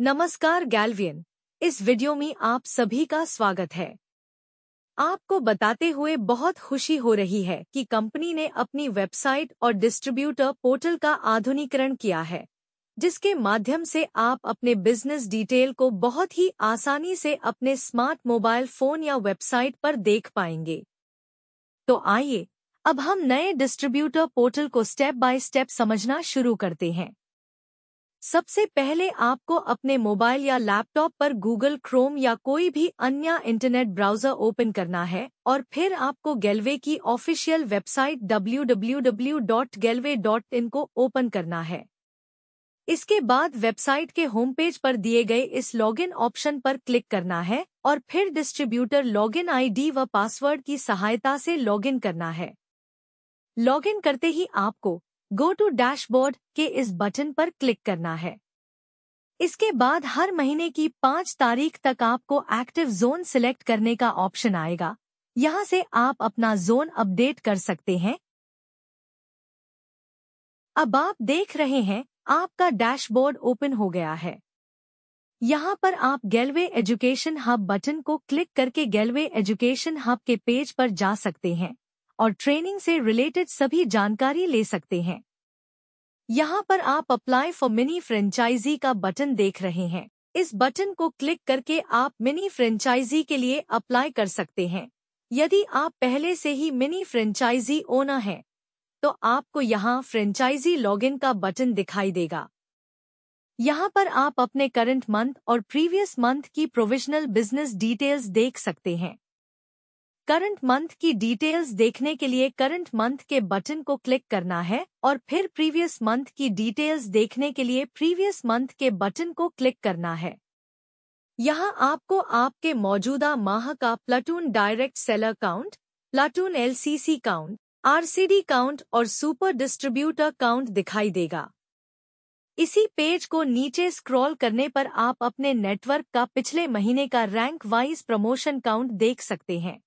नमस्कार गैल्वियन इस वीडियो में आप सभी का स्वागत है आपको बताते हुए बहुत खुशी हो रही है कि कंपनी ने अपनी वेबसाइट और डिस्ट्रीब्यूटर पोर्टल का आधुनिकरण किया है जिसके माध्यम से आप अपने बिजनेस डिटेल को बहुत ही आसानी से अपने स्मार्ट मोबाइल फोन या वेबसाइट पर देख पाएंगे तो आइए अब हम नए डिस्ट्रीब्यूटर पोर्टल को स्टेप बाय स्टेप समझना शुरू करते हैं सबसे पहले आपको अपने मोबाइल या लैपटॉप पर गूगल क्रोम या कोई भी अन्य इंटरनेट ब्राउज़र ओपन करना है और फिर आपको गेलवे की ऑफिशियल वेबसाइट www.galway.in को ओपन करना है इसके बाद वेबसाइट के होम पेज पर दिए गए इस लॉगिन ऑप्शन पर क्लिक करना है और फिर डिस्ट्रीब्यूटर लॉगिन आईडी व पासवर्ड की सहायता से लॉगिन करना है लॉगिन करते ही आपको गो टू डैशबोर्ड के इस बटन पर क्लिक करना है इसके बाद हर महीने की पाँच तारीख तक आपको एक्टिव जोन सिलेक्ट करने का ऑप्शन आएगा यहाँ से आप अपना जोन अपडेट कर सकते हैं अब आप देख रहे हैं आपका डैशबोर्ड ओपन हो गया है यहाँ पर आप गैलवे एजुकेशन हब बटन को क्लिक करके गैलवे एजुकेशन हब के पेज पर जा सकते हैं और ट्रेनिंग से रिलेटेड सभी जानकारी ले सकते हैं यहाँ पर आप अप्लाई फॉर मिनी फ्रेंचाइजी का बटन देख रहे हैं इस बटन को क्लिक करके आप मिनी फ्रेंचाइजी के लिए अप्लाई कर सकते हैं यदि आप पहले से ही मिनी फ्रेंचाइजी ओना है तो आपको यहाँ फ्रेंचाइजी लॉगिन का बटन दिखाई देगा यहाँ पर आप अपने करंट मंथ और प्रीवियस मंथ की प्रोविजनल बिजनेस डिटेल्स देख सकते हैं करंट मंथ की डिटेल्स देखने के लिए करंट मंथ के बटन को क्लिक करना है और फिर प्रीवियस मंथ की डिटेल्स देखने के लिए प्रीवियस मंथ के बटन को क्लिक करना है यहाँ आपको आपके मौजूदा माह का platinum direct seller count platinum LCC count RCD count और सुपर डिस्ट्रीब्यूटर काउंट दिखाई देगा इसी पेज को नीचे स्क्रॉल करने पर आप अपने नेटवर्क का पिछले महीने का रैंक वाइज प्रमोशन काउंट देख सकते हैं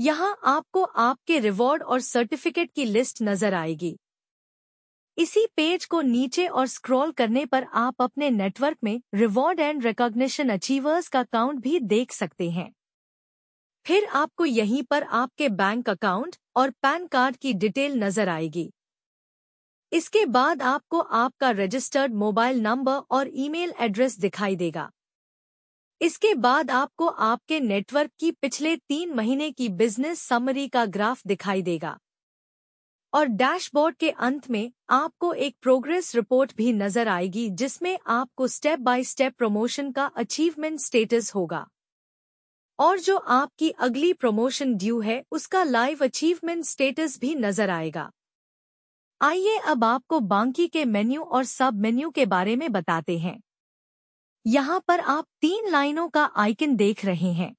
यहां आपको आपके रिवॉर्ड और सर्टिफिकेट की लिस्ट नजर आएगी इसी पेज को नीचे और स्क्रॉल करने पर आप अपने नेटवर्क में रिवॉर्ड एंड रिकॉग्निशन अचीवर्स का अकाउंट भी देख सकते हैं फिर आपको यहीं पर आपके बैंक अकाउंट और पैन कार्ड की डिटेल नजर आएगी इसके बाद आपको आपका रजिस्टर्ड मोबाइल नंबर और ईमेल एड्रेस दिखाई देगा इसके बाद आपको आपके नेटवर्क की पिछले तीन महीने की बिजनेस समरी का ग्राफ दिखाई देगा और डैशबोर्ड के अंत में आपको एक प्रोग्रेस रिपोर्ट भी नजर आएगी जिसमें आपको स्टेप बाय स्टेप प्रमोशन का अचीवमेंट स्टेटस होगा और जो आपकी अगली प्रमोशन ड्यू है उसका लाइव अचीवमेंट स्टेटस भी नजर आएगा आइए अब आपको बांकी के मेन्यू और सब मेन्यू के बारे में बताते हैं यहाँ पर आप तीन लाइनों का आइकन देख रहे हैं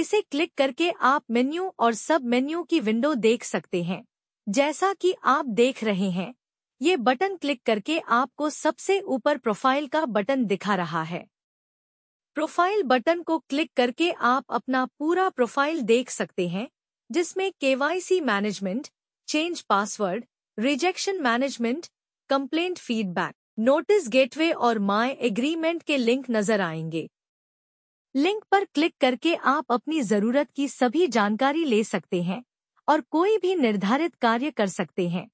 इसे क्लिक करके आप मेन्यू और सब मेन्यू की विंडो देख सकते हैं जैसा कि आप देख रहे हैं ये बटन क्लिक करके आपको सबसे ऊपर प्रोफाइल का बटन दिखा रहा है प्रोफाइल बटन को क्लिक करके आप अपना पूरा प्रोफाइल देख सकते हैं जिसमें KYC management change password rejection management complaint feedback notice gateway और माय एग्रीमेंट के लिंक नजर आएंगे लिंक पर क्लिक करके आप अपनी जरूरत की सभी जानकारी ले सकते हैं और कोई भी निर्धारित कार्य कर सकते हैं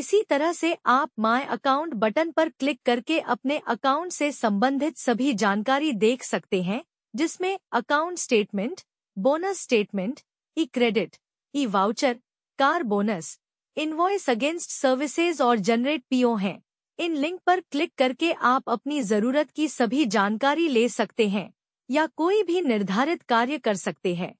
इसी तरह से आप माय अकाउंट बटन पर क्लिक करके अपने अकाउंट से संबंधित सभी जानकारी देख सकते हैं जिसमें account statement bonus statement e credit e voucher car bonus invoice against services और जनरेट पीओ हैं इन लिंक पर क्लिक करके आप अपनी जरूरत की सभी जानकारी ले सकते हैं या कोई भी निर्धारित कार्य कर सकते हैं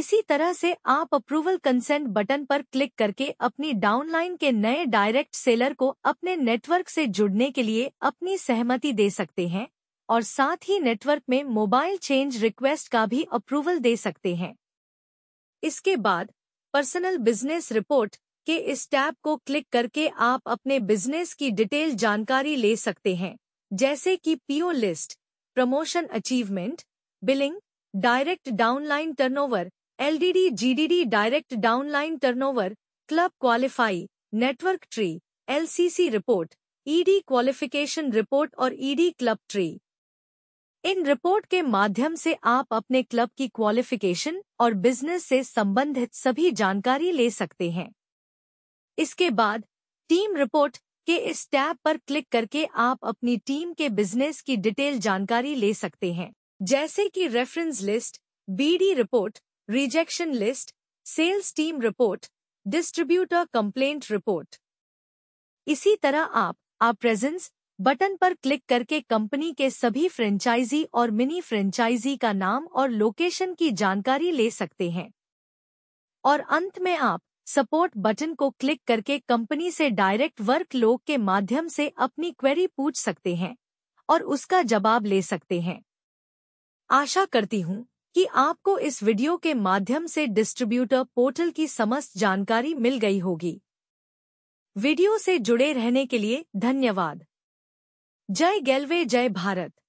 इसी तरह से आप अप्रूवल कंसेंट बटन पर क्लिक करके अपनी डाउनलाइन के नए डायरेक्ट सेलर को अपने नेटवर्क से जुड़ने के लिए अपनी सहमति दे सकते हैं और साथ ही नेटवर्क में मोबाइल चेंज रिक्वेस्ट का भी अप्रूवल दे सकते हैं इसके बाद पर्सनल बिजनेस रिपोर्ट के इस टैब को क्लिक करके आप अपने बिजनेस की डिटेल जानकारी ले सकते हैं जैसे कि PO list promotion achievement billing direct downline turnover LDD GDD direct downline turnover club qualify network tree LCC report ED qualification report और ईडी क्लब ट्री इन रिपोर्ट के माध्यम से आप अपने क्लब की क्वालिफिकेशन और बिजनेस से संबंधित सभी जानकारी ले सकते हैं इसके बाद टीम रिपोर्ट के इस टैब पर क्लिक करके आप अपनी टीम के बिजनेस की डिटेल जानकारी ले सकते हैं जैसे कि reference list BD report rejection list sales team report distributor complaint report इसी तरह आप आप प्रेजेंस बटन पर क्लिक करके कंपनी के सभी फ्रेंचाइजी और मिनी फ्रेंचाइजी का नाम और लोकेशन की जानकारी ले सकते हैं और अंत में आप सपोर्ट बटन को क्लिक करके कंपनी से डायरेक्ट वर्क लोग के माध्यम से अपनी क्वेरी पूछ सकते हैं और उसका जवाब ले सकते हैं आशा करती हूँ कि आपको इस वीडियो के माध्यम से डिस्ट्रीब्यूटर पोर्टल की समस्त जानकारी मिल गई होगी वीडियो से जुड़े रहने के लिए धन्यवाद जय गैलवे जय भारत